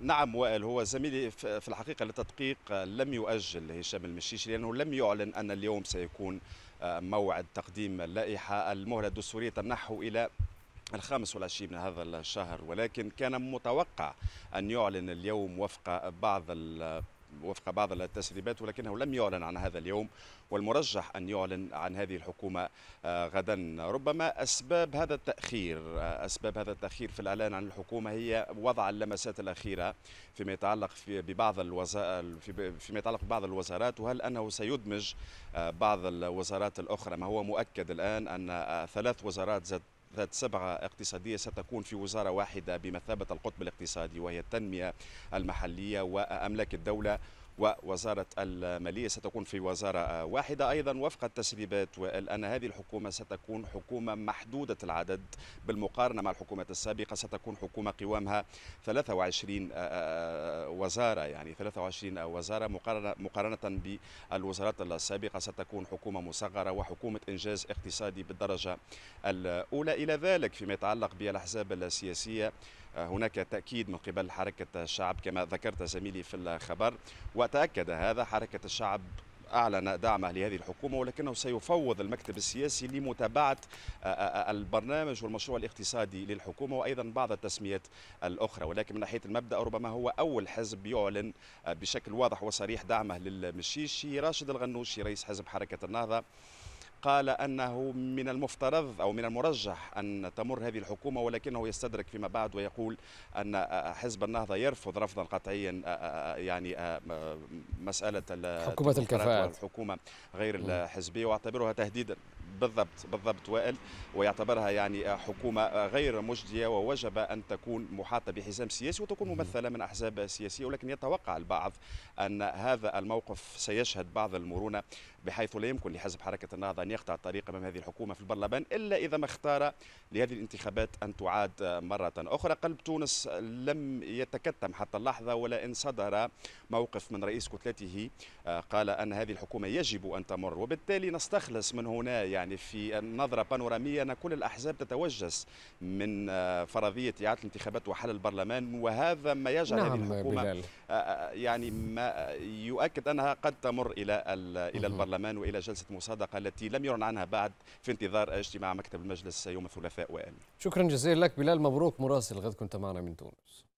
نعم وائل هو زميلي في الحقيقة لتدقيق آه، لم يؤجل هشام المشيشي لأنه لم يعلن أن اليوم سيكون آه، موعد تقديم اللائحة المهلة الدستورية تمنحه إلى الخامس والعشرين من هذا الشهر ولكن كان متوقع أن يعلن اليوم وفق بعض وفق بعض التسريبات ولكنه لم يعلن عن هذا اليوم والمرجح أن يعلن عن هذه الحكومة آه، غدا ربما أسباب هذا التأخير آه، أسباب هذا التأخير في الإعلان عن الحكومة هي وضع اللمسات الأخيرة فيما يتعلق في ببعض الوزارات فيما يتعلق ببعض الوزارات وهل أنه سيدمج آه، بعض الوزارات الأخرى ما هو مؤكد الآن أن ثلاث وزارات زاد ذات سبعة اقتصادية ستكون في وزارة واحدة بمثابة القطب الاقتصادي وهي التنمية المحلية وأملاك الدولة ووزارة المالية ستكون في وزارة واحدة أيضا وفق التسريبات والآن هذه الحكومة ستكون حكومة محدودة العدد بالمقارنة مع الحكومة السابقة ستكون حكومة قوامها 23 آه، آه، آه، وزارة يعني 23 وزارة مقارنة بالوزارات السابقة ستكون حكومة مصغرة وحكومة إنجاز اقتصادي بالدرجة الأولى إلى ذلك فيما يتعلق بالأحزاب السياسية هناك تأكيد من قبل حركة الشعب كما ذكرت زميلي في الخبر و وتأكد هذا حركة الشعب أعلن دعمه لهذه الحكومة ولكنه سيفوض المكتب السياسي لمتابعة آه، آه، آه، البرنامج والمشروع الاقتصادي للحكومة وأيضا بعض التسميات الأخرى ولكن من ناحية المبدأ ربما هو أول حزب يعلن بشكل واضح وصريح دعمه للمشيشي راشد الغنوشي رئيس حزب حركة النهضة قال أنه من المفترض أو من المرجح أن تمر هذه الحكومة ولكنه يستدرك فيما بعد ويقول أن حزب النهضة يرفض رفضا قطعيا آه، آه، آه، يعني مسألة حكومة الكفاءة الحكومة غير الحزبية واعتبرها تهديدا بالضبط بالضبط وائل ويعتبرها يعني حكومه غير مجديه ووجب ان تكون محاطه بحزام سياسي وتكون ممثله من احزاب سياسيه ولكن يتوقع البعض ان هذا الموقف سيشهد بعض المرونه بحيث لا يمكن لحزب حركه النهضه ان يقطع الطريق امام هذه الحكومه في البرلمان الا اذا ما اختار لهذه الانتخابات ان تعاد مره اخرى قلب تونس لم يتكتم حتى اللحظه ولا ان صدر موقف من رئيس كتلته آه، قال ان هذه الحكومه يجب ان تمر وبالتالي نستخلص من هنا يعني في نظره بانوراميه ان كل الاحزاب تتوجس من آه، فرضيه اعاده الانتخابات وحل البرلمان وهذا ما يجعل نعم هذه الحكومه بلال. آه، يعني ما يؤكد انها قد تمر الى الى البرلمان والى جلسه مصادقه التي لم أمير عنها بعد في انتظار اجتماع مكتب المجلس يوم الثلاثاء وآمين شكرا جزيلا لك بلال مبروك مراسل غد كنت معنا من تونس